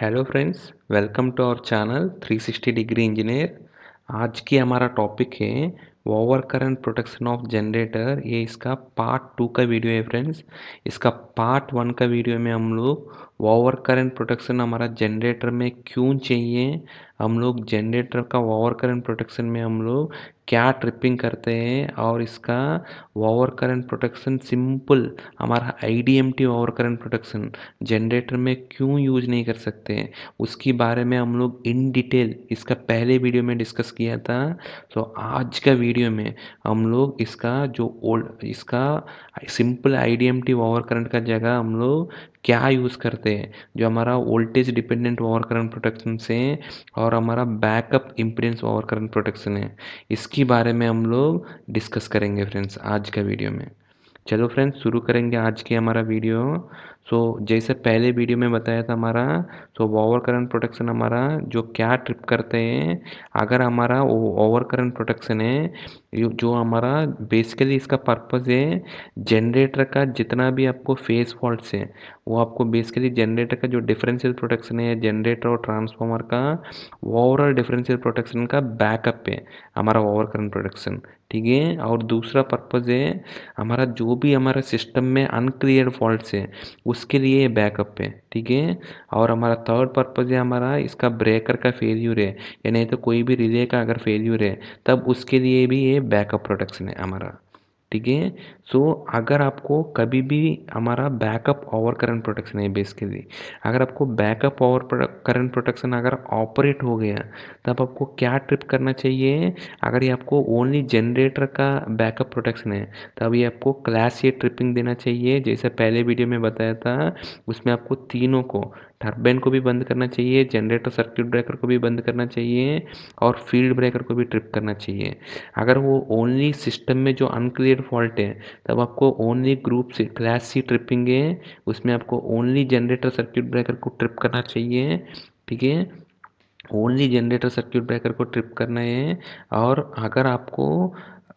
hello friends welcome to our channel 360 degree engineer आज की हमारा टॉपिक है over current protection of generator ये इसका पार्ट टू का वीडियो है फ्रेंड्स इसका पार्ट वन का वीडियो में हम लोग वावर करंट प्रोटेक्शन हमारा जनरेटर में क्यों चाहिए हम लोग जनरेटर का वावर करंट प्रोटेक्शन में हम लोग क्या ट्रिपिंग करते हैं और इसका वावर करंट प्रोटेक्शन सिंपल हमारा I D M T over current protection generator में क्यों यूज नहीं कर सकते हैं उसके बारे में हम लोग इन डिटेल इसका पहले वीडियो में डिस्कस किया था तो आज का वीडियो में हम लोग इसका जो ओल्ड इसका simple I D M T over current का जगह हम लोग क्या यूज़ करते हैं जो हमारा voltage dependent over current protection से और हमारा backup impedance over current protection है इसके बारे में हम लोग डिस्कस करेंगे फ्रेंड्स आज का वीडियो में चलो फ्रेंड्स शुरू करेंगे आज की हमारा वीडियो सो जैसे पहले वीडियो में बताया था हमारा सो ओवर करंट प्रोटेक्शन हमारा जो क्या ट्रिप करते हैं अगर हमारा ओवर करंट प्रोटेक्शन है जो हमारा बेसिकली इसका पर्पज़ है जनरेटर का जितना भी आपको फेस फॉल्ट है वो आपको बेसिकली जनरेटर का जो डिफरेंशियल प्रोटेक्शन है जनरेटर और ट्रांसफॉर्मर का ओवरऑल डिफरेंशियल प्रोटेक्शन का बैकअप है हमारा ओवर करंट प्रोटेक्शन ठीक है और दूसरा पर्पज़ है हमारा जो भी हमारा सिस्टम में अनक्रिएट फॉल्ट्स है उसके लिए ये बैकअप है ठीक है और हमारा थर्ड पर्पज़ है हमारा इसका ब्रेकर का फेल्यूर है या नहीं तो कोई भी रिले का अगर फेल्यूर है तब उसके लिए भी ये बैकअप प्रोटेक्शन है हमारा ठीक है सो अगर आपको कभी भी हमारा बैकअप ओवर करंट प्रोटेक्शन है बेसिकली अगर आपको बैकअप ओवर करंट प्रोटेक्शन अगर ऑपरेट हो गया तब आपको क्या ट्रिप करना चाहिए अगर ये आपको ओनली जनरेटर का बैकअप प्रोटेक्शन है तब ये आपको क्लास ये ट्रिपिंग देना चाहिए जैसे पहले वीडियो में बताया था उसमें आपको तीनों को टर्बाइन को भी बंद करना चाहिए जनरेटर सर्किट ब्रेकर को भी बंद करना चाहिए और फील्ड ब्रेकर को भी ट्रिप करना चाहिए अगर वो ओनली सिस्टम में जो अनक्लियर फॉल्ट है तब आपको ओनली ग्रुप से क्लास सी ट्रिपिंग है उसमें आपको ओनली जनरेटर सर्किट ब्रेकर को ट्रिप करना चाहिए ठीक है ओनली जनरेटर सर्किट ब्रेकर को ट्रिप करना है और अगर आपको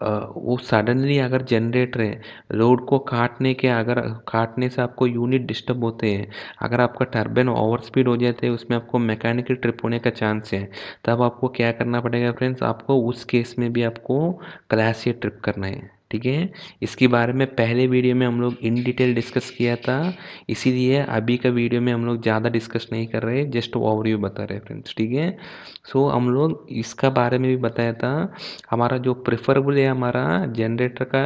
वो सडनली अगर जनरेटर है रोड को काटने के अगर काटने से आपको यूनिट डिस्टर्ब होते हैं अगर आपका टर्बेन ओवर स्पीड हो जाते हैं उसमें आपको मैकेनिकल ट्रिप होने का चांस है तब आपको क्या करना पड़ेगा फ्रेंड्स आपको उस केस में भी आपको क्लास ए ट्रिप करना है ठीक है इसके बारे में पहले वीडियो में हम लोग इन डिटेल डिस्कस किया था इसीलिए अभी का वीडियो में हम लोग ज़्यादा डिस्कस नहीं कर रहे जस्ट ओवरव्यू बता रहे फ्रेंड्स ठीक है सो हम लोग इसका बारे में भी बताया था हमारा जो प्रेफरेबल है हमारा जनरेटर का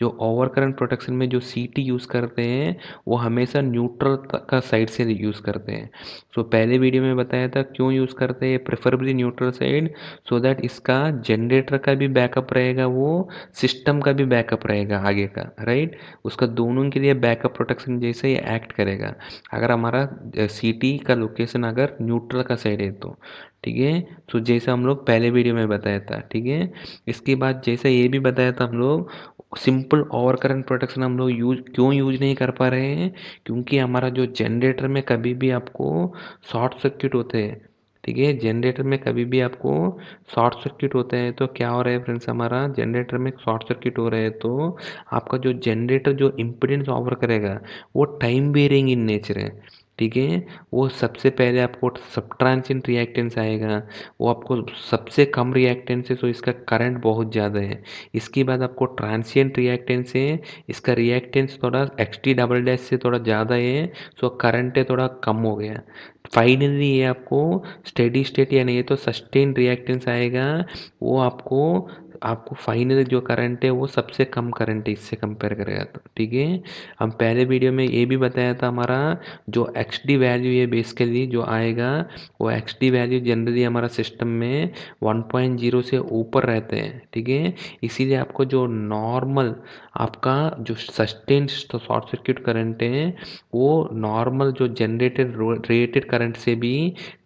जो ओवर करंट प्रोटेक्शन में जो सी यूज़ करते हैं वो हमेशा न्यूट्रल का साइड से यूज़ करते हैं सो so, पहले वीडियो में बताया था क्यों यूज़ करते हैं preferably neutral side so that इसका जनरेटर का भी बैकअप रहेगा वो सिस्टम का भी भी बैकअप रहेगा आगे का राइट उसका दोनों के लिए बैकअप प्रोटेक्शन जैसे ये एक्ट करेगा अगर हमारा सिटी का लोकेशन अगर न्यूट्रल का साइड है तो ठीक है तो जैसा हम लोग पहले वीडियो में बताया था ठीक है इसके बाद जैसा ये भी बताया था हम लोग सिंपल ओवर करंट प्रोटेक्शन हम लोग यूज क्यों यूज नहीं कर पा रहे हैं क्योंकि हमारा जो जनरेटर में कभी भी आपको शॉर्ट सर्किट होते हैं ठीक है जनरेटर में कभी भी आपको शॉर्ट सर्किट होता है तो क्या हो रहा है फ्रेंड्स हमारा जनरेटर में शॉर्ट सर्किट हो रहा है तो आपका जो जनरेटर जो इम्पिडेंस ऑफर करेगा वो टाइम वेरिंग इन नेचर है ठीक है वो सबसे पहले आपको सब ट्रांसेंट रिएक्टेंस आएगा वो आपको सबसे कम रिएक्टेंस है तो इसका करंट बहुत ज़्यादा है इसके बाद आपको ट्रांसिएंट रिएक्टेंस है इसका रिएक्टेंस थोड़ा एक्स टी डबल डैश से थोड़ा ज़्यादा है सो तो करंट है थोड़ा कम हो गया फाइनली ये आपको स्टेडी स्टेट या नहीं तो सस्टेन रिएक्टेंस आएगा वो आपको आपको फाइनल जो करंट है वो सबसे कम करंट है इससे कंपेयर करेगा तो ठीक है हम पहले वीडियो में ये भी बताया था हमारा जो एक्स डी वैल्यू है बेसिकली जो आएगा वो एक्स डी वैल्यू जनरली हमारा सिस्टम में वन पॉइंट जीरो से ऊपर रहते हैं ठीक है इसीलिए आपको जो नॉर्मल आपका जो सस्टेन शॉर्ट सर्किट करंट है वो नॉर्मल जो जनरेटेड रेटेड करंट से भी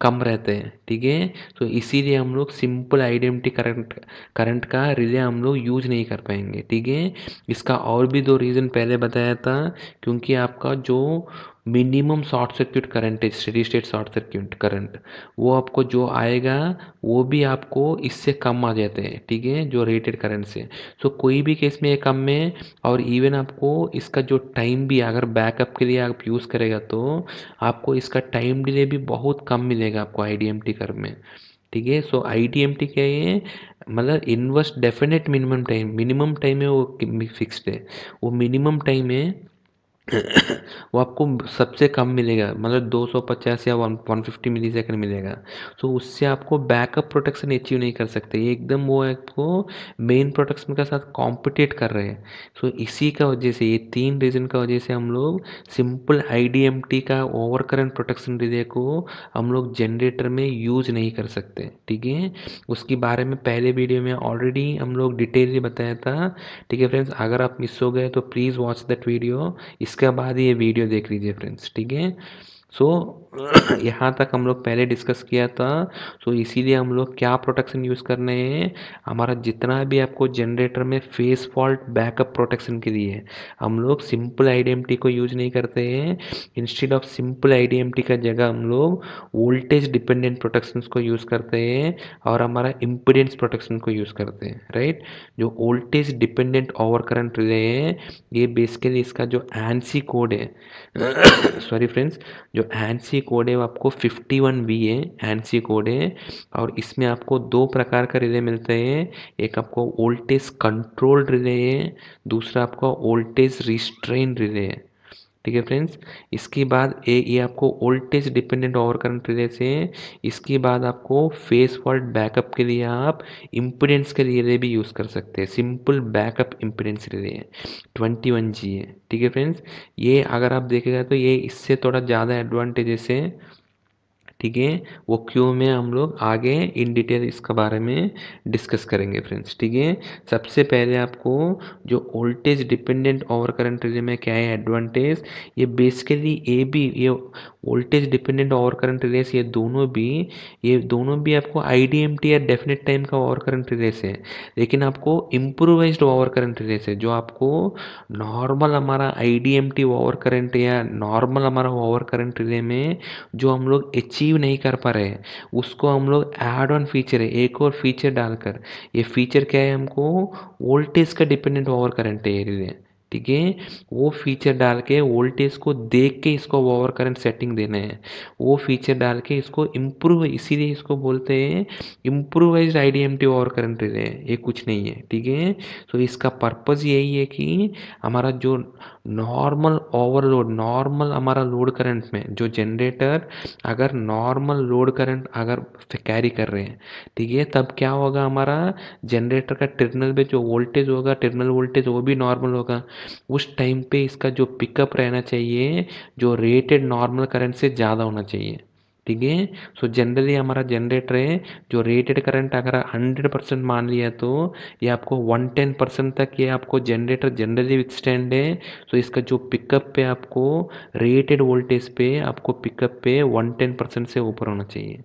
कम रहते हैं ठीक है तो इसीलिए हम लोग सिंपल आइडेंटिटी करंट करंट का का रिले हम लोग यूज नहीं कर पाएंगे ठीक है इसका और भी दो रीज़न पहले बताया था क्योंकि आपका जो मिनिमम शॉर्ट सर्क्यूट करंट है steady state short circuit current वो आपको जो आएगा वो भी आपको इससे कम आ जाते हैं ठीक है जो रेटेड करंट से सो so, कोई भी केस में ये कम है और इवन आपको इसका जो टाइम भी अगर बैकअप के लिए आप यूज़ करेगा तो आपको इसका टाइम डिले भी बहुत कम मिलेगा आपको आई डी एम टी कर में ठीक है so I D M T क्या है मतलब inverse definite minimum time minimum time है वो फिक्स्ड है वो मिनिमम टाइम है वो आपको सबसे कम मिलेगा मतलब दो सौ पचास या one one fifty millisecond मिलेगा तो उससे आपको बैकअप प्रोटेक्शन अचीव नहीं कर सकते एकदम वो आपको मेन प्रोटेक्शन के साथ कॉम्पिटेट कर रहे हैं सो तो इसी का वजह से ये तीन रीज़न का वजह से हम लोग सिंपल आई का ओवर करंट प्रोटेक्शन रिले को हम लोग जनरेटर में यूज नहीं कर सकते ठीक है उसके बारे में पहले वीडियो में ऑलरेडी हम लोग डिटेल बताया था ठीक है फ्रेंड्स अगर आप मिस हो गए तो प्लीज़ वॉच दैट वीडियो इस इसके बाद ये वीडियो देख लीजिए फ्रेंड्स ठीक है सो यहाँ तक हम लोग पहले डिस्कस किया था तो इसीलिए हम लोग क्या प्रोटेक्शन यूज़ कर रहे हैं हमारा जितना भी आपको जनरेटर में फेस फॉल्ट बैकअप प्रोटेक्शन के लिए हम लोग सिंपल आईडीएमटी को यूज नहीं करते हैं इंस्टेड ऑफ सिंपल आईडीएमटी का जगह हम लोग वोल्टेज डिपेंडेंट प्रोटेक्शन को यूज़ करते हैं और हमारा इम्पिडेंस प्रोटेक्शन को यूज़ करते हैं राइट जो voltage dependent over current relay हैं ये बेसिकली इसका जो एनसी कोड है सॉरी फ्रेंड्स जो एनसी कोड है वो आपको फिफ्टी वन बी है हैंडसी कोड है और इसमें आपको दो प्रकार का रिले मिलते हैं एक आपको वोल्टेज कंट्रोल रिले है दूसरा आपका वोल्टेज रिस्ट्रेन रिले है ठीक है फ्रेंड्स इसके बाद ए ये आपको voltage dependent over current relay से है इसके बाद आपको फेस फॉल्ट बैकअप के लिए आप इम्पिडेंस के रिले भी यूज़ कर सकते हैं सिंपल बैकअप इम्पिडेंस रिले है ट्वेंटी वन जी है ठीक है फ्रेंड्स ये अगर आप देखेगा तो ये इससे थोड़ा ज़्यादा एडवांटेजेस है ठीक है वो क्यों में हम लोग आगे इन डिटेल इसके बारे में डिस्कस करेंगे फ्रेंड्स ठीक है सबसे पहले आपको जो voltage dependent over current relay में क्या है एडवांटेज ये बेसिकली ये भी ये voltage dependent over current relays ये दोनों भी ये दोनों भी आपको आई डी एम टी या डेफिनेट टाइम का ओवर करंट रिलेस है लेकिन आपको इम्प्रोवाइज ओवर करंट रिलेस है जो आपको नॉर्मल हमारा I D M T over current या नॉर्मल हमारा ओवर करंट रिले में जो हम लोग एच ई e अचीव नहीं कर पा रहे हैं उसको हम लोग एड ऑन फीचर है एक और फीचर डालकर ये फीचर क्या है हमको वोल्टेज का डिपेंडेंट ओवर करंट है ठीक है वो फीचर डाल के वोल्टेज को देख के इसको ओवर करंट सेटिंग देना है वो फीचर डाल के इसको इम्प्रूव इसीलिए इसको बोलते हैं improvise I D M T over current ये कुछ नहीं है ठीक है सो तो इसका पर्पज़ यही है कि हमारा जो नॉर्मल ओवरलोड नॉर्मल हमारा लोड करंट में जो जनरेटर अगर नॉर्मल लोड करंट अगर कैरी कर रहे हैं ठीक तो है तब क्या होगा हमारा जनरेटर का टर्मिनल पे जो वोल्टेज होगा टर्मिनल वोल्टेज वो भी नॉर्मल होगा उस टाइम पे इसका जो पिकअप रहना चाहिए जो रेटेड नॉर्मल करंट से ज़्यादा होना चाहिए ठीक है सो जनरली हमारा जनरेटर है जो रेटेड करंट अगर हंड्रेड परसेंट मान लिया तो ये आपको वन टेन परसेंट तक ये आपको जनरेटर जनरली स्टैंड है सो so इसका जो पिकअप पे आपको रेटेड वोल्टेज पे आपको पिकअप पे वन टेन परसेंट से ऊपर होना चाहिए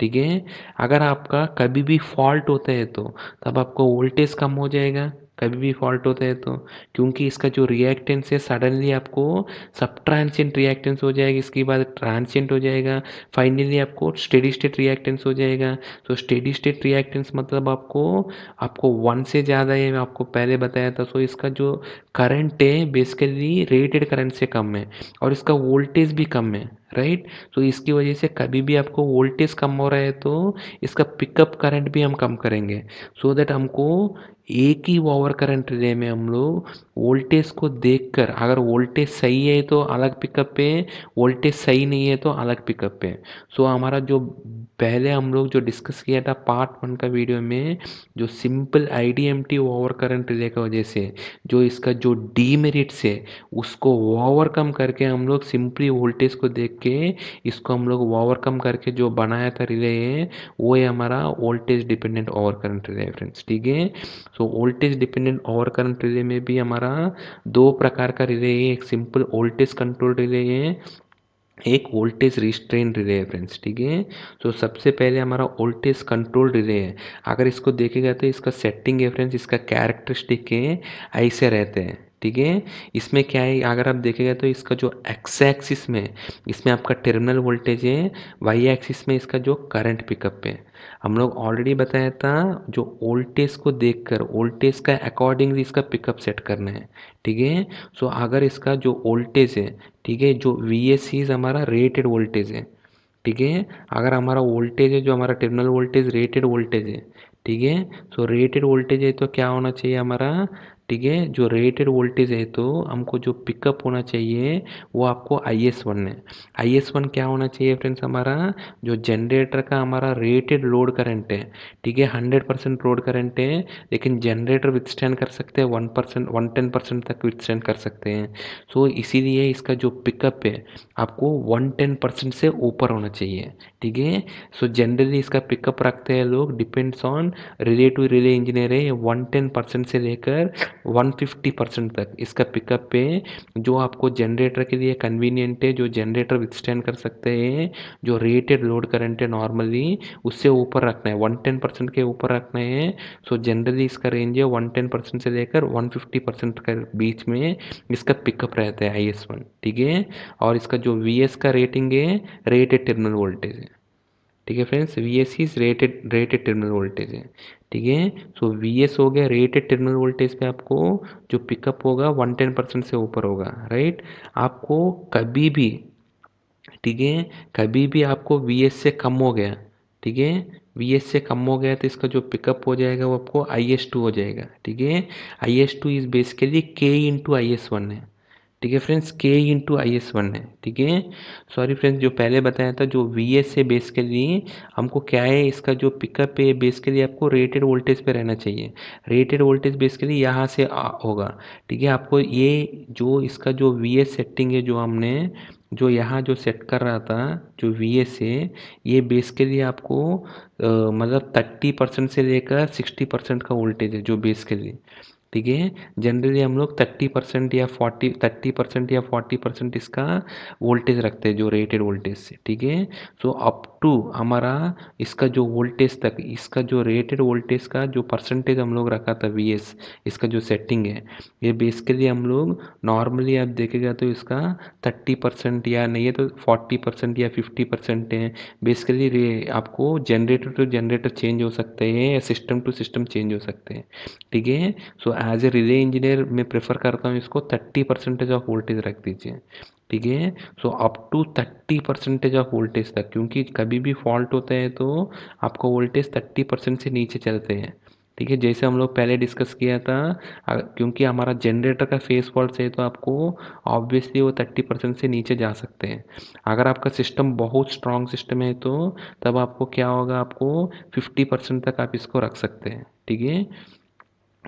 ठीक है अगर आपका कभी भी फॉल्ट होता है तो तब आपको वोल्टेज कम हो जाएगा कभी भी फॉल्ट होता है तो क्योंकि इसका जो रिएक्टेंस है सडनली आपको सब ट्रांसेंट रिएक्टेंस हो जाएगा इसके बाद ट्रांसेंट हो जाएगा फाइनली आपको स्टेडी स्टेट रिएक्टेंस हो जाएगा तो स्टेडी स्टेट रिएक्टेंस मतलब आपको आपको वन से ज़्यादा है मैं आपको पहले बताया था सो तो इसका जो करंट है बेसिकली रेटेड करंट से कम है और इसका वोल्टेज भी कम है राइट तो इसकी वजह से कभी भी आपको वोल्टेज कम हो रहा है तो इसका पिकअप करंट भी हम कम करेंगे सो so दैट हमको एक ही ओवर करंट रिले में हम लोग वोल्टेज को देखकर अगर वोल्टेज सही है तो अलग पिकअप पे वोल्टेज सही नहीं है तो अलग पिकअप पे सो so, हमारा जो पहले हम लोग जो डिस्कस किया था पार्ट वन का वीडियो में जो simple I D M T over current relay की वजह से जो इसका जो डीमेरिट्स है उसको ओवरकम करके हम लोग सिंपली वोल्टेज को देख के इसको हम लोग ओवरकम करके जो बनाया था रिले है वो है हमारा voltage dependent over current relay friends ठीक है so voltage dependent over current relay में भी हमारा तरह दो प्रकार का रिले है एक सिंपल वोल्टेज कंट्रोल रिले है एक वोल्टेज रिस्ट्रेन रिले है फ्रेंड्स ठीक है तो सबसे पहले हमारा वोल्टेज कंट्रोल रिले है अगर इसको देखेगा तो इसका सेटिंग है फ्रेंड्स इसका कैरेक्टरिस्टिक है ऐसे रहते हैं ठीक है इसमें क्या है अगर आप देखेगा तो इसका जो एक्स एक्सिस में इसमें आपका टर्मिनल वोल्टेज है वाई एक्सिस में इसका जो करंट पिकअप है हम लोग ऑलरेडी बताया था जो वोल्टेज को देखकर वोल्टेज का अकॉर्डिंगली इसका पिकअप सेट करना है ठीक है सो अगर इसका जो वोल्टेज है ठीक है जो वी एस हमारा रेटेड वोल्टेज है ठीक है अगर हमारा वोल्टेज है जो हमारा टर्मिनल वोल्टेज रेटेड वोल्टेज है ठीक है सो रेटेड वोल्टेज है तो क्या होना चाहिए हमारा ठीक है जो रेटेड वोल्टेज है तो हमको जो पिकअप होना चाहिए वो आपको आई एस वन है आई एस वन क्या होना चाहिए फ्रेंड्स हमारा जो जनरेटर का हमारा रेटेड लोड करंट है ठीक है हंड्रेड परसेंट लोड करंट है लेकिन जनरेटर विथस्टैंड कर सकते हैं one percent one ten percent तक विथस्टैंड कर सकते हैं सो so, इसीलिए इसका जो पिकअप है आपको वन टेन परसेंट से ऊपर होना चाहिए ठीक है सो जनरली इसका पिकअप रखते हैं लोग depends on relay to relay engineer है वन टेन परसेंट से लेकर 150 परसेंट तक इसका पिकअप पे जो आपको जनरेटर के लिए कन्वीनियंट है जो जनरेटर विथस्टैंड कर सकते हैं जो रेटेड लोड करंट है नॉर्मली उससे ऊपर रखना है 110 परसेंट के ऊपर रखना है सो जनरली इसका रेंज है 110 परसेंट से लेकर 150 परसेंट के बीच में इसका पिकअप रहता है आई एस वन ठीक है और इसका जो वी एस का रेटिंग है रेटेड टर्मिनल वोल्टेज है ठीक है friends V S is rated rated terminal voltage है ठीक है सो वी एस हो गया रेटेड टर्मिनल वोल्टेज पे आपको जो पिकअप होगा वन टेन परसेंट से ऊपर होगा राइट आपको कभी भी ठीक है कभी भी आपको वी एस से कम हो गया ठीक है वी एस से कम हो गया तो इसका जो पिकअप हो जाएगा वो आपको आई एस टू हो जाएगा ठीक है I S two is basically K into I S one है ठीक है फ्रेंड्स के इंटू आई एस वन है ठीक है सॉरी फ्रेंड्स जो पहले बताया था जो वी एस है लिए हमको क्या है इसका जो पिकअप है बेस के लिए आपको रेटेड वोल्टेज पे रहना चाहिए रेटेड वोल्टेज बेस के लिए यहाँ से होगा ठीक है आपको ये जो इसका जो वी एस सेटिंग है जो हमने जो यहाँ जो सेट कर रहा था जो वी एस है ये बेस के लिए आपको आ, मतलब थर्टी परसेंट से लेकर सिक्सटी परसेंट का वोल्टेज है जो बेस के लिए ठीक है जनरली हम लोग थर्टी परसेंट या फोर्टी थर्टी परसेंट या फोर्टी परसेंट इसका वोल्टेज रखते हैं जो रेटेड वोल्टेज से ठीक है सो अप टू हमारा इसका जो वोल्टेज तक इसका जो रेटेड वोल्टेज का जो परसेंटेज हम लोग रखा था वी एस इसका जो सेटिंग है ये बेसिकली हम लोग नॉर्मली आप देखेगा तो इसका थर्टी परसेंट या नहीं है तो फोर्टी परसेंट या फिफ्टी परसेंट है बेसिकली आपको जनरेटर टू जनरेटर चेंज हो सकते हैं या सिस्टम टू सिस्टम चेंज हो सकते हैं ठीक है so as a relay engineer मैं प्रेफर करता हूँ इसको थर्टी परसेंटेज ऑफ वोल्टेज रख दीजिए ठीक है so up to thirty percentage of voltage तक क्योंकि कभी भी फॉल्ट होता है तो आपका वोल्टेज थर्टी परसेंट से नीचे चलते हैं ठीक है जैसे हम लोग पहले डिस्कस किया था क्योंकि हमारा जनरेटर का फेस फॉल्ट है तो आपको ऑब्वियसली वो थर्टी परसेंट से नीचे जा सकते हैं अगर आपका सिस्टम बहुत स्ट्रांग सिस्टम है तो तब आपको क्या होगा आपको फिफ्टी परसेंट तक आप इसको रख सकते हैं ठीक है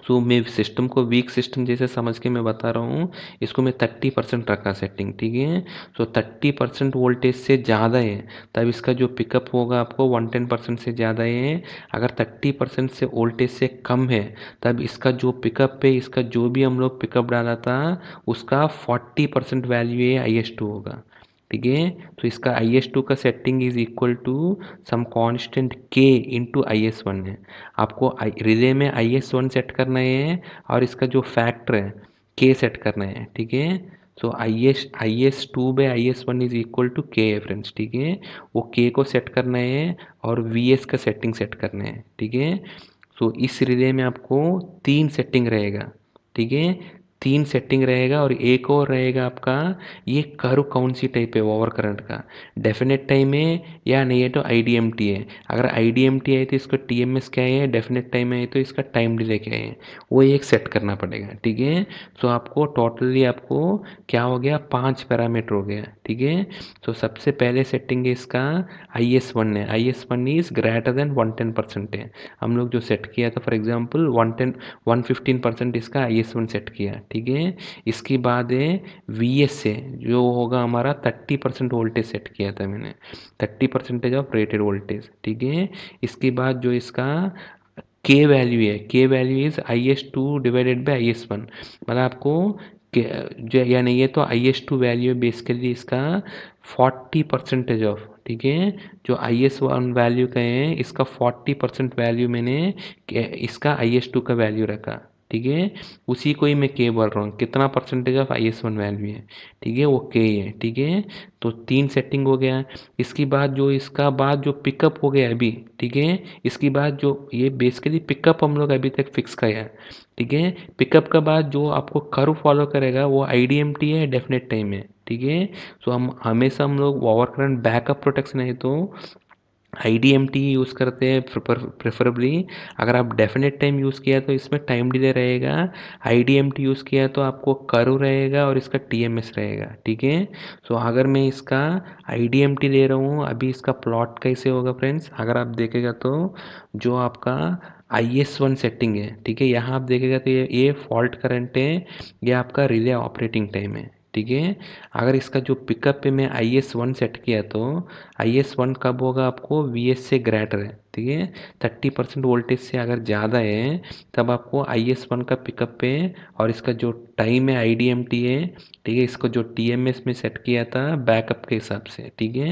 सो so, मैं सिस्टम को वीक सिस्टम जैसे समझ के मैं बता रहा हूँ इसको मैं थर्टी परसेंट रखा सेटिंग ठीक है सो थर्टी परसेंट वोल्टेज से ज़्यादा है तब इसका जो पिकअप होगा आपको वन टेन परसेंट से ज़्यादा है अगर थर्टी परसेंट से वोल्टेज से कम है तब इसका जो पिकअप है इसका जो भी हम लोग पिकअप डाला था उसका फोर्टी परसेंट वैल्यू है हाइएस्ट होगा ठीक है तो इसका आई एस टू का setting is equal to some constant K into I S one है आपको रिले में आई एस वन सेट करना है और इसका जो फैक्टर है के सेट करना है ठीक है so I S I S two by I S one is equal to K है फ्रेंड्स ठीक है वो के को सेट करना है और वी एस का सेटिंग सेट करना है ठीक है सो इस रिले में आपको तीन सेटिंग रहेगा ठीक है तीन सेटिंग रहेगा और एक और रहेगा आपका ये कर्व कौन सी टाइप है ओवर करंट का डेफिनेट टाइम है या नहीं है तो आई डी एम टी है अगर आई डी एम टी है तो इसका टी एम एस क्या है डेफिनेट टाइम आए तो इसका टाइम डिले क्या है वो एक सेट करना पड़ेगा ठीक है सो आपको टोटली आपको क्या हो गया पाँच पैरामीटर हो गया ठीक है सो सबसे पहले सेटिंग है इसका आई एस वन है I S one is greater than one ten percent है हम लोग जो सेट किया था for example one ten one fifteen percent इसका आई एस वन सेट किया ठीक ठीक है इसके बाद है वी एस ए जो होगा हमारा थर्टी परसेंट वोल्टेज सेट किया था मैंने thirty percentage of rated voltage ठीक है इसके बाद जो इसका के वैल्यू है K value is I S two divided by I S one मतलब आपको जो यानी ये तो आई एस टू वैल्यू है बेसिकली इसका फोर्टी परसेंटेज ऑफ ठीक है जो आई एस वन वैल्यू का है इसका फोर्टी परसेंट वैल्यू मैंने इसका आई एस टू का वैल्यू रखा ठीक है उसी को ही मैं के बोल रहा हूँ कितना percentage of I S one value है ठीक है वो के है ठीक है तो तीन सेटिंग हो गया इसके बाद जो इसका बाद जो पिकअप हो गया अभी ठीक है इसके बाद जो ये बेसिकली पिकअप हम लोग अभी तक फिक्स का है ठीक है पिकअप का बाद जो आपको कर्व फॉलो करेगा वो आई डी एम टी है डेफिनेट टाइम है ठीक है सो तो हम हमेशा हम लोग ओवर करंट बैकअप प्रोटेक्शन है तो I D M T use करते हैं प्रेफरेबली अगर आप डेफिनेट टाइम यूज़ किया तो इसमें टाइम डिले रहेगा I D M T use किया तो आपको करो रहेगा और इसका टी एम एस रहेगा ठीक है सो अगर मैं इसका आई डी एम टी ले रहा हूँ अभी इसका प्लॉट कैसे होगा फ्रेंड्स अगर आप देखेगा तो जो आपका आई एस वन सेटिंग है ठीक है यहाँ आप देखेगा तो ये ये फॉल्ट करंट है ये आपका रिले ऑपरेटिंग टाइम है ठीक है अगर इसका जो पिकअप पे मैं आई एस वन सेट किया तो आई एस वन कब होगा आपको वी एस से ग्रेटर है ठीक है थर्टी परसेंट वोल्टेज से अगर ज़्यादा है तब आपको आई एस वन का पिकअप पे और इसका जो टाइम है आई डी एम टी है ठीक है इसको जो टी एम एस में सेट किया था बैकअप के हिसाब से ठीक है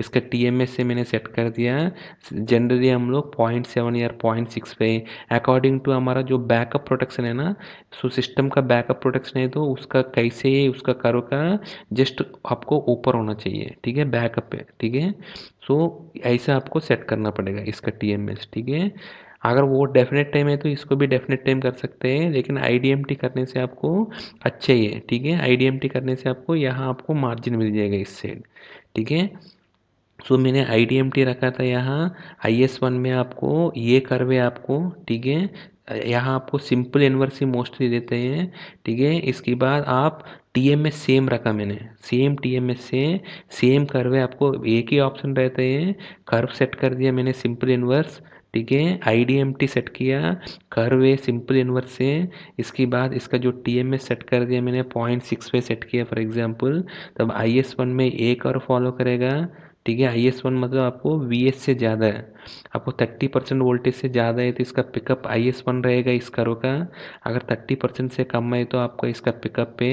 इसका टी एम एस से मैंने सेट कर दिया जनरली हम लोग पॉइंट सेवन या पॉइंट सिक्स पे अकॉर्डिंग टू हमारा जो बैकअप प्रोटेक्शन है ना सो सिस्टम का बैकअप प्रोटेक्शन है तो उसका कैसे उसका करो का जस्ट आपको ऊपर होना चाहिए ठीक है बैकअप पे ठीक है है सो ऐसे आपको सेट करना पड़ेगा इसका टी ठीक है अगर वो डेफिनेट टाइम है तो इसको भी डेफिनेट टाइम कर सकते हैं लेकिन आई करने से आपको अच्छा ही है ठीक है आई करने से आपको यहाँ आपको मार्जिन मिल जाएगा इस साइड ठीक है सो so, मैंने आई रखा था यहाँ आई एस वन में आपको ये करवे आपको ठीक है यहाँ आपको सिंपल एनवर्सी मोस्टली देते हैं ठीक है इसके बाद आप टीएम में सेम रखा मैंने सेम टीएम में से सेम कर्वे आपको एक ही ऑप्शन रहते हैं कर्व सेट कर दिया मैंने सिंपल इनवर्स ठीक है आई सेट किया कर्वे सिंपल इनवर्स से इसके बाद इसका जो टी एम एस सेट कर दिया मैंने पॉइंट सिक्स पे सेट किया फॉर एग्जांपल तब आई एस वन में एक और फॉलो करेगा ठीक है आई एस वन मतलब आपको वी एस से ज़्यादा है आपको थर्टी परसेंट वोल्टेज से ज़्यादा है तो इसका पिकअप आई एस वन रहेगा इस करो का अगर थर्टी परसेंट से कम है तो आपका इसका पिकअप पे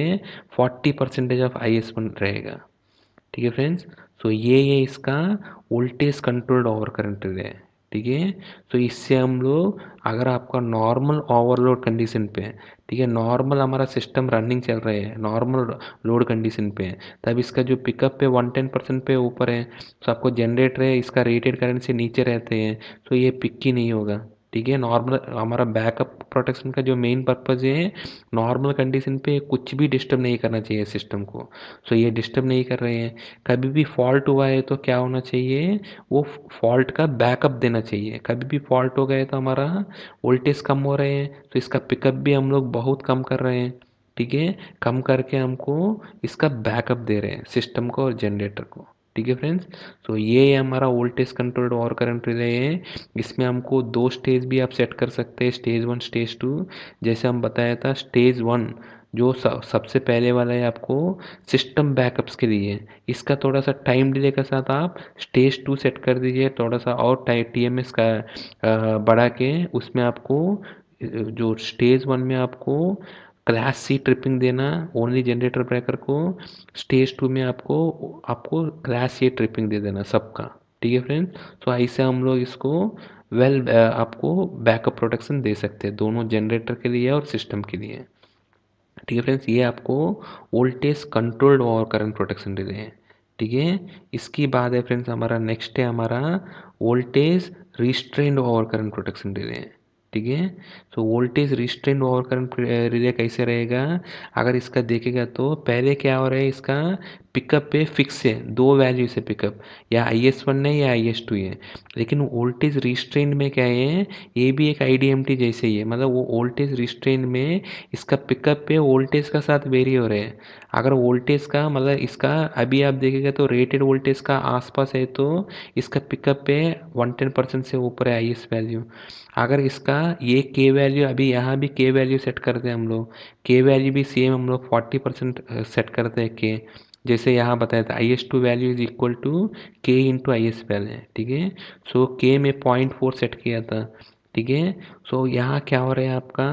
forty percentage of I S one रहेगा ठीक है फ्रेंड्स सो तो ये है इसका वोल्टेज कंट्रोल्ड ओवर करंट है ठीक है तो इससे हम लोग अगर आपका नॉर्मल ओवरलोड कंडीशन पे है ठीक है नॉर्मल हमारा सिस्टम रनिंग चल रहा है नॉर्मल लोड कंडीशन पे है तब इसका जो पिकअप पे वन टेन परसेंट पे ऊपर है तो आपको जनरेटर है इसका रेटेड करंट से नीचे रहते हैं तो ये पिक ही नहीं होगा ठीक है नॉर्मल हमारा बैकअप प्रोटेक्शन का जो मेन पर्पज़ ये है नॉर्मल कंडीशन पे कुछ भी डिस्टर्ब नहीं करना चाहिए सिस्टम को सो ये डिस्टर्ब नहीं कर रहे हैं कभी भी फॉल्ट हुआ है तो क्या होना चाहिए वो फॉल्ट का बैकअप देना चाहिए कभी भी फॉल्ट हो गए तो हमारा वोल्टेज कम हो रहे हैं तो इसका पिकअप भी हम लोग बहुत कम कर रहे हैं ठीक है कम करके हमको इसका बैकअप दे रहे हैं सिस्टम को और जनरेटर को ठीक है फ्रेंड्स तो ये है हमारा वोल्टेज कंट्रोल्ड और करंट रिले है इसमें हमको दो स्टेज भी आप सेट कर सकते हैं स्टेज वन स्टेज टू जैसे हम बताया था स्टेज वन जो सबसे पहले वाला है आपको सिस्टम बैकअप्स के लिए इसका थोड़ा सा टाइम डिले के साथ आप स्टेज टू सेट कर दीजिए थोड़ा सा और टी एम एस का बढ़ा के उसमें आपको जो स्टेज वन में आपको क्लास सी ट्रिपिंग देना ओनली जनरेटर ब्रेकर को स्टेज टू में आपको आपको क्लास ए ट्रिपिंग दे देना सबका ठीक है फ्रेंड सो ऐसे हम लोग इसको वेल well, आपको बैकअप प्रोटेक्शन दे सकते हैं दोनों जनरेटर के लिए और सिस्टम के लिए ठीक है फ्रेंड्स ये आपको वोल्टेज कंट्रोल्ड और करंट प्रोटेक्शन दे रहे हैं ठीक है इसकी बात है फ्रेंड्स हमारा नेक्स्ट है हमारा वोल्टेज रिस्ट्रेंड और करंट प्रोटेक्शन दे रहे हैं ठीक है तो voltage restrained over current relay कैसे रहेगा अगर इसका देखेगा तो पहले क्या हो रहा है इसका पिकअप पे फिक्स है दो वैल्यूज है पिकअप या आई एस वन है या आई एस टू है लेकिन वोल्टेज रिस्ट्रेंड में क्या है ये भी एक आई डी एम टी जैसे ही है मतलब वो वोल्टेज रिस्ट्रेंड में इसका पिकअप पे वोल्टेज का साथ वेरी हो रहा है अगर वोल्टेज का मतलब इसका अभी आप देखेगा तो रेटेड वोल्टेज का आसपास है तो इसका पिकअप पे वन टेन परसेंट से ऊपर है आई एस वैल्यू अगर इसका ये के वैल्यू अभी यहाँ भी के वैल्यू सेट करते हैं हम लोग के वैल्यू भी सेम हम लोग फोर्टी परसेंट सेट करते हैं के जैसे यहाँ बताया था I S two value is equal to K into I S value ठीक है सो के में पॉइंट फोर सेट किया था ठीक है सो यहाँ क्या हो रहा है आपका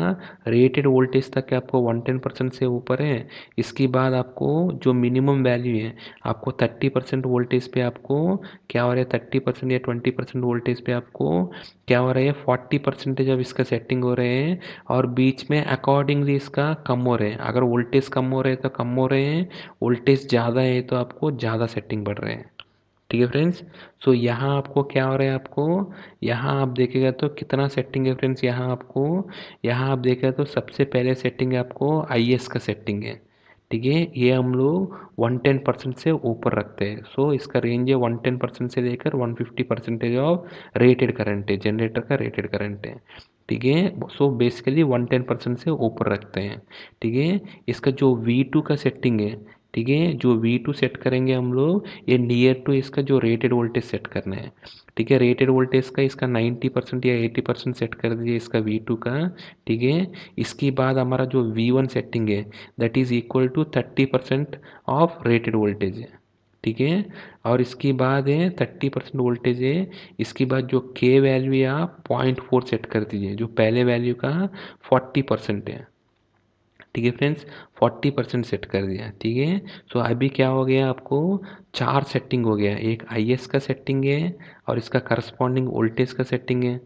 रेटेड वोल्टेज तक आपको वन टेन परसेंट से ऊपर है इसके बाद आपको जो मिनिमम वैल्यू है आपको थर्टी परसेंट वोल्टेज पे आपको क्या हो रहा है थर्टी परसेंट या ट्वेंटी परसेंट वोल्टेज पे आपको क्या हो रहा है फोर्टी परसेंटेज अब इसका सेटिंग हो रहे हैं और बीच में अकॉर्डिंगली इसका कम हो रहे हैं अगर वोल्टेज कम हो रहे हैं तो कम हो रहे हैं वोल्टेज ज़्यादा है तो आपको ज़्यादा सेटिंग बढ़ रहे हैं ठीक है फ्रेंड्स सो यहाँ आपको क्या हो रहा है आपको यहाँ आप देखेगा तो कितना सेटिंग है फ्रेंड्स यहाँ आपको यहाँ आप देखेगा तो सबसे पहले सेटिंग है आपको आई का सेटिंग है ठीक है ये हम लोग वन टेन परसेंट से ऊपर रखते हैं सो इसका रेंज है वन टेन परसेंट से लेकर one fifty percentage of rated current है जनरेटर का रेटेड करंट है ठीक है so basically one ten percent से ऊपर रखते हैं ठीक है इसका जो वी टू का सेटिंग है ठीक है जो वी टू सेट करेंगे हम लोग ये नियर टू इसका जो रेटेड वोल्टेज सेट करना है ठीक है रेटेड वोल्टेज का इसका 90 परसेंट या 80 परसेंट सेट कर दीजिए इसका वी टू का ठीक है इसके बाद हमारा जो वी वन सेटिंग है that is equal to 30 percent of rated voltage है ठीक है और इसके बाद है थर्टी परसेंट वोल्टेज है इसके बाद जो के वैल्यू है आप पॉइंट फोर सेट कर दीजिए जो पहले वैल्यू का फोर्टी परसेंट है ठीक है फ्रेंड्स फोर्टी परसेंट सेट कर दिया ठीक है सो अभी क्या हो गया आपको चार सेटिंग हो गया एक आई का सेटिंग है और इसका करस्पॉन्डिंग वोल्टेज का सेटिंग है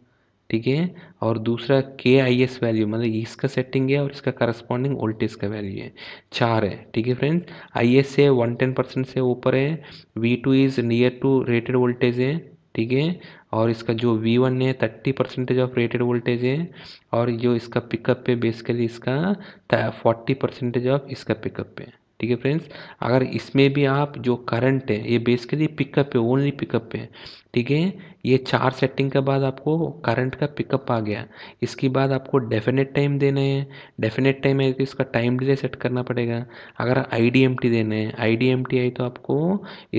ठीक है और दूसरा के आई एस वैल्यू मतलब इसका सेटिंग है और इसका करस्पॉन्डिंग वोल्टेज का वैल्यू है चार है ठीक है फ्रेंड्स आई एस से वन टेन परसेंट से ऊपर है V two is near to rated voltage है ठीक है और इसका जो वी वन है thirty percentage of rated voltage है और जो इसका पिकअप है बेसिकली इसका फोर्टी परसेंटेज ऑफ इसका पिकअप है ठीक है फ्रेंड्स अगर इसमें भी आप जो करंट है ये बेसिकली पिकअप है ओनली पिकअप है ठीक है ये चार सेटिंग के बाद आपको करंट का पिकअप आ गया इसके बाद आपको डेफिनेट टाइम देना है डेफिनेट टाइम है तो इसका टाइम डिले सेट करना पड़ेगा अगर आई डी एम टी देना है I D M T I तो आपको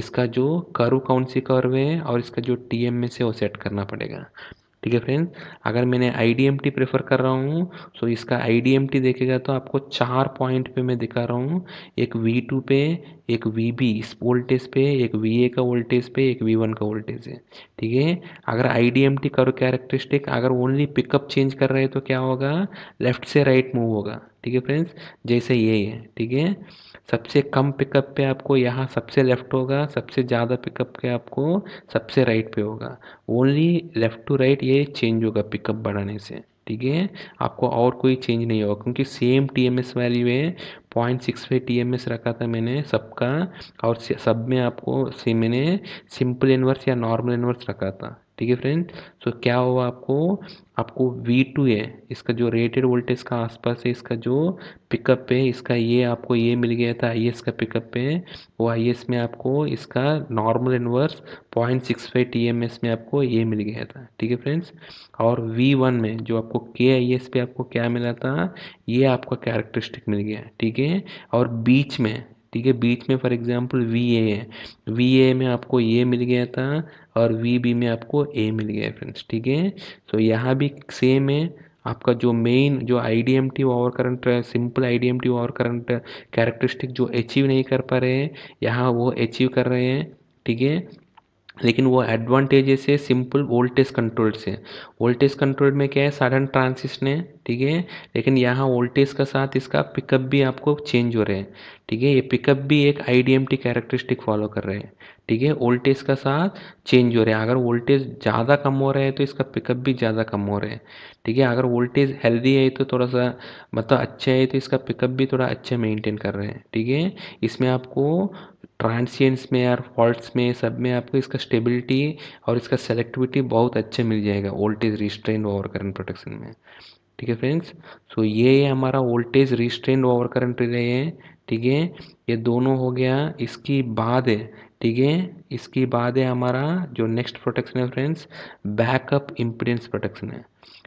इसका जो करू कौन सी कर्व है और इसका जो टी एम एस है वो सेट करना पड़ेगा ठीक है फ्रेंड्स अगर मैंने I D M T prefer कर रहा हूँ सो इसका आई डी एम टी देखेगा तो आपको चार पॉइंट पे मैं दिखा रहा हूँ एक वी टू पे एक वी बी इस वोल्टेज पे एक वी ए का वोल्टेज पे एक वी वन का वोल्टेज है ठीक है अगर आई डी एम टी करो कैरेक्टरिस्टिक अगर ओनली पिकअप चेंज कर रहे हैं तो क्या होगा लेफ्ट से राइट मूव होगा ठीक है फ्रेंड्स जैसे ये है ठीक है सबसे कम पिकअप पे आपको यहाँ सबसे लेफ्ट होगा सबसे ज़्यादा पिकअप पे आपको सबसे राइट पे होगा ओनली लेफ़्ट टू राइट ये चेंज होगा पिकअप बढ़ाने से ठीक है आपको और कोई चेंज नहीं होगा क्योंकि same T M S value है पॉइंट सिक्स पे टी एम एस रखा था मैंने सबका और सब में आपको से मैंने सिंपल इन्वर्स या नॉर्मल इन्वर्स रखा था ठीक है फ्रेंड सो क्या हुआ आपको आपको V2 है इसका जो रेटेड वोल्टेज का आसपास है इसका जो पिकअप है इसका ये आपको ये मिल गया था आई का पिकअप है वो आई में आपको इसका normal inverse point six five T M S में आपको ये मिल गया था ठीक है फ्रेंड्स और V1 में जो आपको के आई एस पे आपको क्या मिला था ये आपका कैरेक्टरिस्टिक मिल गया ठीक है और बीच में ठीक है बीच में फॉर एग्जांपल वी ए है वी ए में आपको ये मिल गया था और वी बी में आपको ए मिल गया फ्रेंड्स ठीक है तो यहाँ भी सेम है आपका जो मेन जो आई डी एम टी और current simple I D M T और करंट कैरेक्टरिस्टिक जो अचीव नहीं कर पा रहे हैं यहाँ वो अचीव कर रहे हैं ठीक है लेकिन वो एडवांटेजेस है सिंपल वोल्टेज कंट्रोल से वोल्टेज कंट्रोल में क्या है साधारण ट्रांसिस्ट ने ठीक है लेकिन यहाँ वोल्टेज का साथ इसका पिकअप भी आपको चेंज हो रहा है ठीक है ये पिकअप भी एक आईडीएमटी टी कैरेक्टरिस्टिक फॉलो कर रहे हैं ठीक है वोल्टेज का साथ चेंज हो रहा है अगर वोल्टेज ज़्यादा कम हो रहा है तो इसका पिकअप भी ज़्यादा कम हो रहा है ठीक है अगर वोल्टेज हेल्दी है तो थोड़ा सा मतलब अच्छा है तो इसका पिकअप भी थोड़ा अच्छा मेंटेन कर रहे हैं ठीक है इसमें आपको ट्रांसियंस में और फॉल्ट्स में सब में आपको इसका स्टेबिलिटी और इसका सेलेक्टिविटी बहुत अच्छे मिल जाएगा voltage restrained over current protection में ठीक है फ्रेंड्स सो ये हमारा voltage restrained over current relay है ठीक है ये दोनों हो गया इसकी बाद है ठीक है इसकी बाद है हमारा जो नेक्स्ट प्रोटेक्शन है फ्रेंड्स बैकअप इम्पिडेंस प्रोटेक्शन है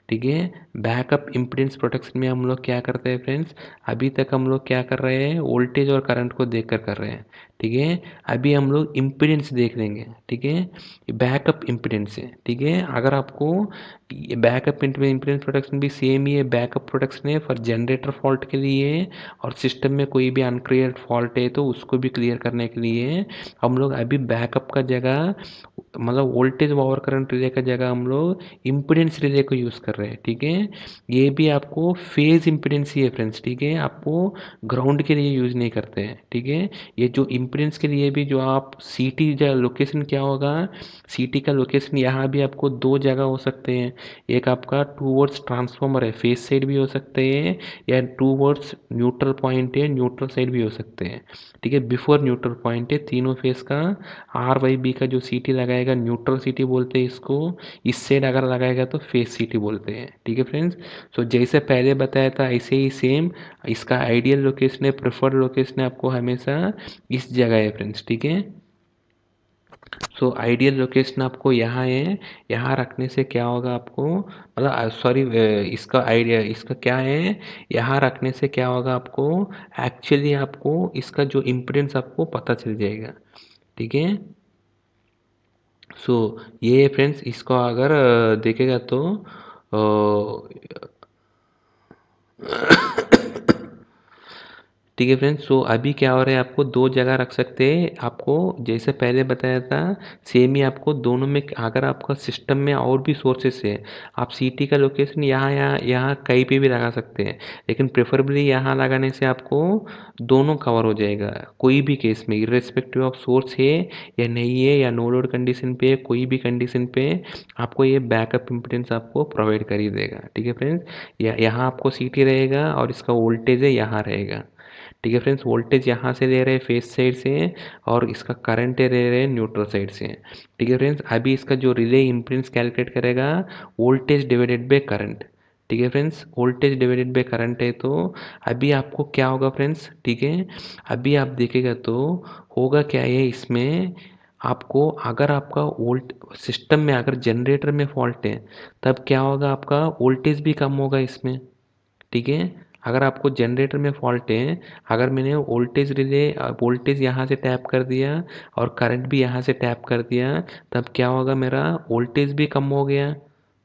ठीक है बैकअप इम्पिडेंस प्रोटेक्शन में हम लोग क्या करते हैं फ्रेंड्स अभी तक हम लोग क्या कर रहे हैं वोल्टेज और करंट को देख कर कर रहे हैं ठीक है अभी हम लोग इम्पिडेंस देख लेंगे ठीक है बैकअप इम्पिडेंस है ठीक है अगर आपको बैकअप इम्पिडेंस प्रोटेक्शन भी सेम ही है बैकअप प्रोटेक्शन है फॉर जनरेटर फॉल्ट के लिए और सिस्टम में कोई भी अनक्लियर फॉल्ट है तो उसको भी क्लियर करने के लिए हम लोग अभी बैकअप का जगह मतलब वोल्टेज वावर करंट रिले का जगह हम लोग इम्पिडेंस रिले को यूज़ कर रहे हैं ठीक है ये भी आपको फेज इम्पिडेंस ही है फ्रेंड्स ठीक है आपको ग्राउंड के लिए यूज़ नहीं करते हैं ठीक है ये जो इम्प इम्प्रिंट्स के लिए भी जो आप सिटी जो लोकेशन क्या होगा सिटी का लोकेशन यहाँ भी आपको दो जगह हो सकते हैं एक आपका टू वर्ड्स ट्रांसफॉर्मर है फेस साइड भी हो सकते हैं या टू वर्ड्स न्यूट्रल पॉइंट है न्यूट्रल साइड भी हो सकते हैं ठीक है बिफोर न्यूट्रल पॉइंट है तीनों फेस का आर वाई बी का जो सीटी लगाएगा न्यूट्रल सीटी बोलते हैं इसको इस साइड अगर लगाएगा तो फेस सीटी बोलते हैं ठीक है फ्रेंड्स सो जैसे पहले बताया था ऐसे ही सेम इसका आइडियल लोकेशन है प्रेफर्ड लोकेशन है आपको हमेशा इस जगह है फ्रेंड्स ठीक है सो आइडियल लोकेशन आपको यहाँ है यहाँ रखने से क्या होगा आपको मतलब सॉरी uh, uh, इसका आइडिया इसका क्या है यहाँ रखने से क्या होगा आपको एक्चुअली आपको इसका जो इम्पोर्टेंस आपको पता चल जाएगा ठीक है सो ये फ्रेंड्स इसको अगर uh, देखेगा तो ठीक है फ्रेंड्स सो अभी क्या हो रहा है आपको दो जगह रख सकते हैं आपको जैसे पहले बताया था सेम ही आपको दोनों में अगर आपका सिस्टम में और भी सोर्सेस है आप सिटी का लोकेशन यहाँ यहाँ यहाँ कहीं पे भी लगा सकते हैं लेकिन प्रेफरेबली यहाँ लगाने से आपको दोनों कवर हो जाएगा कोई भी केस में इरेस्पेक्टिव ऑफ सोर्स है या नहीं है या नो लोड कंडीशन पे कोई भी कंडीशन पे आपको ये बैकअप इम्पिडेंस आपको प्रोवाइड कर ही देगा ठीक है फ्रेंड्स यहाँ आपको सिटी रहेगा और इसका वोल्टेज है यहाँ रहेगा ठीक है फ्रेंड्स वोल्टेज यहाँ से ले रहे हैं फेस साइड से और इसका करंट ले रहे हैं न्यूट्रल साइड से ठीक है फ्रेंड्स अभी इसका जो रिले इम्प्रिंस कैलकुलेट करेगा वोल्टेज डिवाइडेड बाई करंट ठीक है friends voltage divided by current है तो अभी आपको क्या होगा फ्रेंड्स ठीक है अभी आप देखेगा तो होगा क्या है इसमें आपको अगर आपका वोल्ट सिस्टम में अगर जनरेटर में फॉल्ट है तब क्या होगा आपका वोल्टेज भी कम होगा इसमें ठीक है अगर आपको जनरेटर में फॉल्ट है अगर मैंने वोल्टेज रिले वोल्टेज यहाँ से टैप कर दिया और करंट भी यहाँ से टैप कर दिया तब क्या होगा मेरा वोल्टेज भी कम हो गया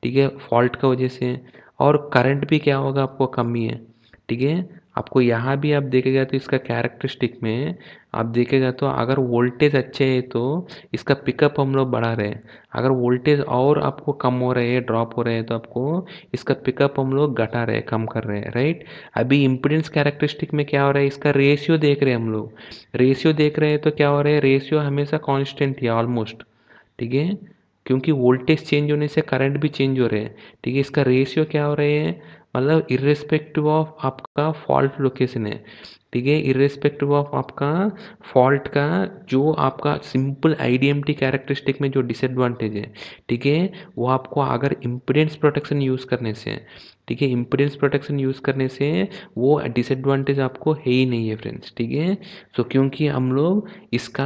ठीक है फॉल्ट का वजह से और करंट भी क्या होगा आपको कम ही है ठीक है आपको यहाँ भी आप देखेगा तो इसका कैरेक्टरिस्टिक में आप देखेगा तो अगर वोल्टेज अच्छे है तो इसका पिकअप हम लोग बढ़ा रहे हैं अगर वोल्टेज और आपको कम हो रहे है ड्रॉप हो रहे हैं तो आपको इसका पिकअप हम लोग घटा रहे हैं कम कर रहे हैं राइट अभी इम्पिडेंस कैरेक्टरिस्टिक में क्या हो रहा है इसका रेशियो देख रहे हैं हम लोग रेशियो देख रहे हैं तो क्या हो रहा है रेशियो हमेशा कॉन्स्टेंट है ऑलमोस्ट ठीक है क्योंकि वोल्टेज चेंज होने से करंट भी चेंज हो रहे हैं ठीक है इसका रेशियो क्या हो रहा है मतलब इरेस्पेक्टिव ऑफ आपका फॉल्ट लोकेशन है ठीक है इरेस्पेक्टिव ऑफ आपका फॉल्ट का जो आपका सिंपल आईडीएमटी कैरेक्टरिस्टिक में जो डिसएडवांटेज है ठीक है वो आपको अगर इम्पिडेंस प्रोटेक्शन यूज़ करने से ठीक है इम्पिडेंस प्रोटेक्शन यूज़ करने से वो डिसएडवांटेज आपको है ही नहीं है फ्रेंड्स ठीक है सो क्योंकि हम लोग इसका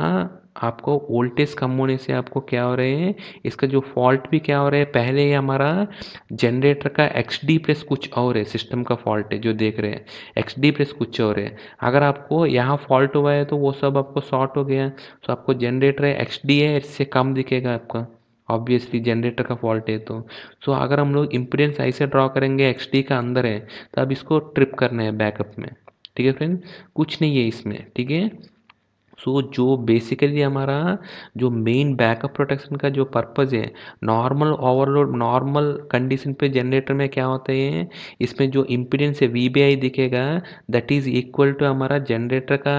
आपको वोल्टेज कम होने से आपको क्या हो रहे हैं इसका जो फॉल्ट भी क्या हो रहा है पहले ही हमारा जनरेटर का एक्स डी प्रेस कुछ और है सिस्टम का फॉल्ट है जो देख रहे हैं एक्स डी प्रेस कुछ और है अगर आपको यहाँ फॉल्ट हुआ है तो वो सब आपको शॉर्ट हो गया तो आपको जनरेटर है एक्स डी है इससे कम दिखेगा आपका ऑब्वियसली जनरेटर का फॉल्ट है तो सो तो so, अगर हम लोग इम्पीडेंस ऐसे ड्रॉ करेंगे एक्स डी का अंदर है तो अब इसको ट्रिप करना है बैकअप में ठीक है फ्रेंड कुछ नहीं है इसमें ठीक है सो जो बेसिकली हमारा जो मेन बैकअप प्रोटेक्शन का जो पर्पज़ है नॉर्मल ओवरलोड नॉर्मल कंडीशन पे जनरेटर में क्या होता है इसमें जो इम्पीडेंस है वी आई दिखेगा दैट इज़ इक्वल टू हमारा जनरेटर का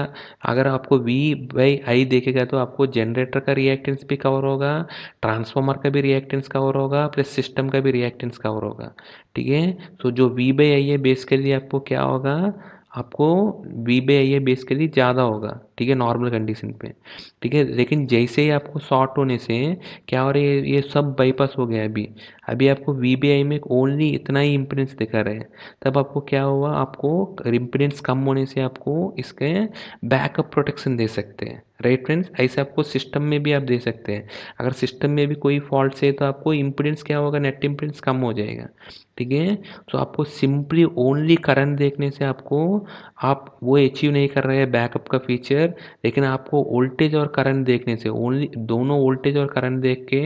अगर आपको वी बाई आई देखेगा तो आपको जनरेटर का रिएक्टेंस भी कवर होगा ट्रांसफॉर्मर का भी रिएक्टेंस कवर होगा प्लस सिस्टम का भी रिएक्टेंस कवर होगा ठीक है सो जो वी बाई आई है बेसिकली आपको क्या होगा आपको वी बाई आई है बेसिकली ज़्यादा होगा ठीक है नॉर्मल कंडीशन पे ठीक है लेकिन जैसे ही आपको शॉर्ट होने से क्या हो रहा है ये सब बाईपास हो गया अभी अभी आपको वी में ओनली इतना ही इम्पिडेंस दिखा रहा है तब आपको क्या हुआ आपको इम्पिडेंस कम होने से आपको इसके बैकअप प्रोटेक्शन दे सकते हैं राइट फ्रेंड्स ऐसे आपको सिस्टम में भी आप दे सकते हैं अगर सिस्टम में भी कोई फॉल्ट है तो आपको इम्पिडेंस क्या होगा नेट इम्पिडेंस कम हो जाएगा ठीक है तो आपको सिंपली ओनली करंट देखने से आपको आप वो अचीव नहीं कर रहे हैं बैकअप का फीचर अंदर लेकिन आपको वोल्टेज और करंट देखने से ओनली दोनों वोल्टेज और करंट देख के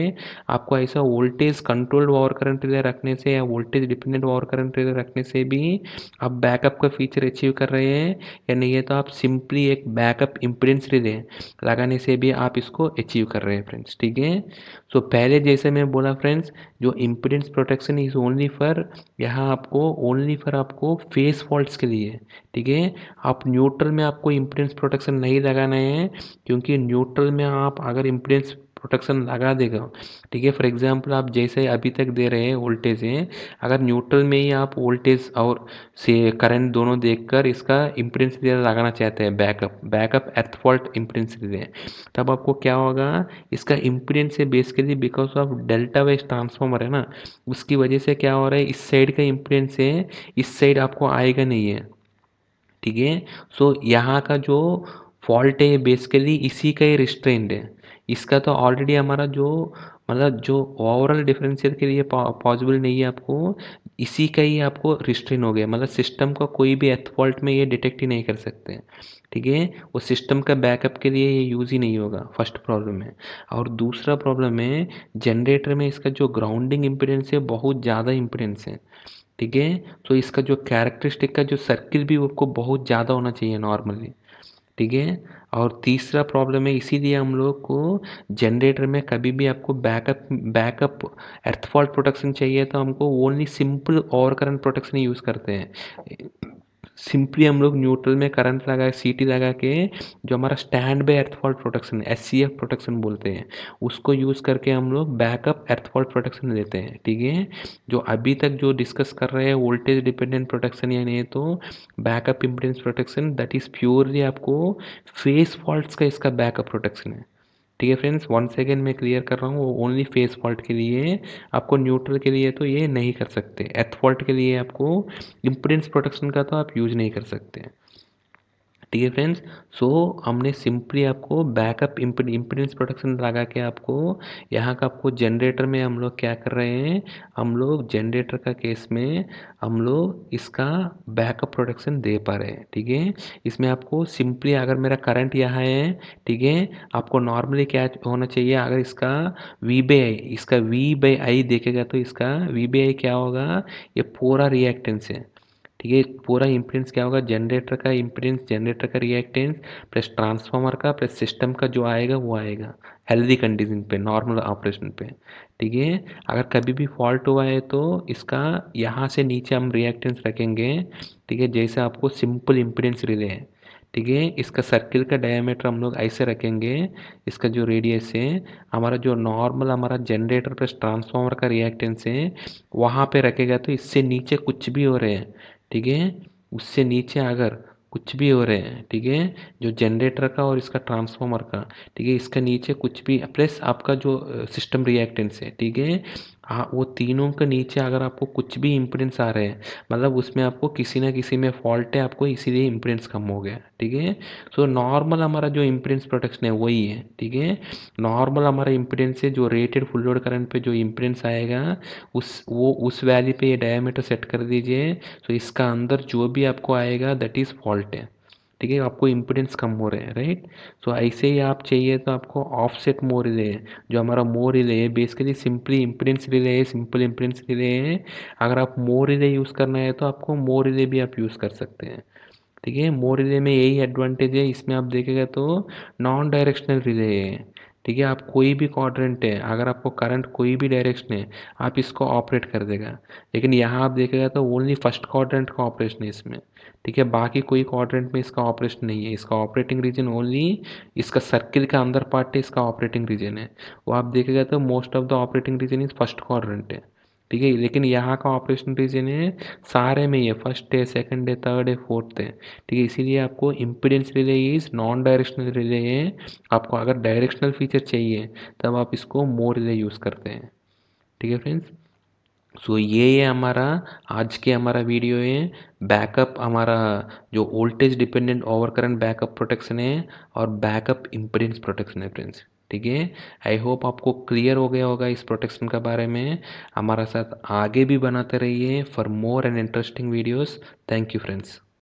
आपको ऐसा voltage controlled over current relay रखने से या voltage dependent over current relay रखने से भी आप बैकअप का फीचर अचीव कर रहे हैं या नहीं है तो आप सिंपली एक बैकअप इम्पिडेंस रिले लगाने से भी आप इसको अचीव कर रहे हैं फ्रेंड्स ठीक है सो पहले जैसे मैं बोला फ्रेंड्स जो impedance protection is only for यहाँ आपको ओनली फॉर आपको फेस फॉल्ट्स के लिए ठीक है आप न्यूट्रल में आपको इम्पिडेंस प्रोटेक्शन नहीं लगाना है क्योंकि न्यूट्रल में आप अगर इम्पिडेंस प्रोटेक्शन लगा देगा ठीक है फॉर एग्जांपल आप जैसे अभी तक दे रहे हैं वोल्टेज है अगर न्यूट्रल में ही आप वोल्टेज और से करंट दोनों देखकर इसका इम्प्रेंस लगाना चाहते हैं backup backup earth fault impedance तब आपको क्या होगा इसका इम्प्रेंस है बेसिकली बिकॉज ऑफ डेल्टा वेज ट्रांसफॉर्मर है ना उसकी वजह से क्या हो रहा है इस साइड का इम्प्रेंस है इस साइड आपको आएगा नहीं है ठीक है सो यहाँ का जो फॉल्ट है बेसिकली इसी का ही रिस्ट्रेंड है इसका तो ऑलरेडी हमारा जो मतलब जो ओवरऑल डिफरेंशियल के लिए पॉसिबल नहीं है आपको इसी का ही आपको रिस्ट्रेन हो गया मतलब सिस्टम का कोई भी एथफॉल्ट में ये डिटेक्ट ही नहीं कर सकते ठीक है वो सिस्टम का बैकअप के लिए ये यूज़ ही नहीं होगा फर्स्ट प्रॉब्लम है और दूसरा प्रॉब्लम है जनरेटर में इसका जो ग्राउंडिंग इम्पिडेंस है बहुत ज़्यादा इम्पिडेंस है ठीक है तो इसका जो कैरेक्टरिस्टिक का जो सर्किल भी आपको बहुत ज़्यादा होना चाहिए नॉर्मली ठीक है और तीसरा प्रॉब्लम है इसीलिए हम लोग को जनरेटर में कभी भी आपको बैकअप बैकअप एर्थफॉल्ट प्रोटेक्शन चाहिए तो हमको only simple over current protection use करते हैं सिंपली हम लोग न्यूट्रल में करंट लगा सीटी लगा के जो हमारा standby earth fault protection S C F protection बोलते हैं उसको यूज़ करके हम लोग बैकअप एर्थफॉल्ट प्रोटेक्शन लेते हैं ठीक है जो अभी तक जो डिस्कस कर रहे हैं वोल्टेज डिपेंडेंट प्रोटेक्शन या नहीं तो backup impedance protection that is purely आपको फेस फॉल्ट का इसका बैकअप प्रोटेक्शन है ठीक है फ्रेंड्स वन सेकेंड मैं क्लियर कर रहा हूँ वो ओनली फेस फॉल्ट के लिए आपको न्यूट्रल के लिए तो ये नहीं कर सकते एथ फॉल्ट के लिए आपको इम्प्रेंस प्रोटेक्शन का तो आप यूज नहीं कर सकते ठीक है फ्रेंड्स सो so, हमने सिंपली आपको बैकअप इम्पिडेंस प्रोडक्शन लगा के आपको यहाँ का आपको जनरेटर में हम लोग क्या कर रहे हैं हम लोग जनरेटर का केस में हम लोग इसका बैकअप प्रोडक्शन दे पा रहे हैं ठीक है इसमें आपको सिंपली अगर मेरा करंट यहाँ है ठीक है आपको नॉर्मली क्या होना चाहिए अगर इसका वी बाई आई इसका वी बाई आई देखेगा तो इसका वी बाई आई क्या होगा ये पूरा रिएक्टेंस है ठीक है पूरा इम्पिडेंस क्या होगा जनरेटर का इम्पिडेंस जनरेटर का रिएक्टेंस प्लस ट्रांसफार्मर का प्लस सिस्टम का जो आएगा वो आएगा हेल्दी कंडीशन पे नॉर्मल ऑपरेशन पे ठीक है अगर कभी भी फॉल्ट हुआ है तो इसका यहाँ से नीचे हम रिएक्टेंस रखेंगे ठीक है जैसे आपको सिंपल इम्पिडेंस रिले है ठीक है इसका सर्किल का डायमीटर हम लोग ऐसे रखेंगे इसका जो रेडियस है हमारा जो नॉर्मल हमारा जनरेटर प्लस ट्रांसफार्मर का रिएक्टेंस है वहाँ पे रखेगा तो इससे नीचे कुछ भी हो रहे हैं ठीक है उससे नीचे अगर कुछ भी हो रहे हैं ठीक है जो जनरेटर का और इसका ट्रांसफार्मर का ठीक है इसका नीचे कुछ भी प्लस आपका जो सिस्टम रिएक्टेंस है ठीक है आ, वो तीनों के नीचे अगर आपको कुछ भी इम्प्रिंट्स आ रहे हैं मतलब उसमें आपको किसी ना किसी में फॉल्ट है आपको इसीलिए इम्प्रिंट्स कम हो गया ठीक है सो नॉर्मल हमारा जो इम्प्रिंट्स प्रोटेक्शन है वही है ठीक है नॉर्मल हमारा इम्प्रिंट्स है जो रेटेड फुल लोड करंट पे जो इम्प्रिंट्स आएगा उस वो उस वैल्यू पे ये डायमीटर सेट कर दीजिए सो तो इसका अंदर जो भी आपको आएगा दैट इज़ फॉल्ट है ठीक है आपको इम्पिडेंस कम हो रहे हैं राइट सो ऐसे ही आप चाहिए तो आपको ऑफसेट मोर रिले है जो हमारा मोर रिले है बेसिकली सिंपली इम्पिडेंस रिले है सिंपल इम्पिडेंस रिले है अगर आप मोर रिले यूज़ करना है तो आपको मोर रिले भी आप यूज़ कर सकते हैं ठीक है मोर रिले में यही एडवांटेज है इसमें आप देखेगा तो नॉन डायरेक्शनल रिले है ठीक है आप कोई भी क्वाड्रेंट है अगर आपको करंट कोई भी डायरेक्शन है आप इसको ऑपरेट कर देगा लेकिन यहाँ आप देखेगा तो ओनली फर्स्ट क्वाड्रेंट का ऑपरेशन है इसमें ठीक है बाकी कोई क्वाड्रेंट में इसका ऑपरेशन नहीं है इसका ऑपरेटिंग रीजन ओनली इसका सर्किल का अंदर पार्ट है इसका ऑपरेटिंग रीजन है वो आप देखेगा तो most of the operating region is first quadrant है ठीक है लेकिन यहाँ का ऑपरेशन रीजन है सारे में ही है फर्स्ट है सेकंड है थर्ड है फोर्थ है ठीक है इसीलिए आपको impedance relay is non directional relay है आपको अगर डायरेक्शनल फीचर चाहिए तब आप इसको मोर रिले यूज़ करते हैं ठीक है फ्रेंड्स सो ये है हमारा आज के हमारा वीडियो है बैकअप हमारा जो voltage dependent over current backup protection है और बैकअप इम्पीडेंस प्रोटेक्शन है फ्रेंड्स ठीक है आई होप आपको क्लियर हो गया होगा इस प्रोटेक्शन के बारे में हमारा साथ आगे भी बनाते रहिए for more and interesting videos thank you friends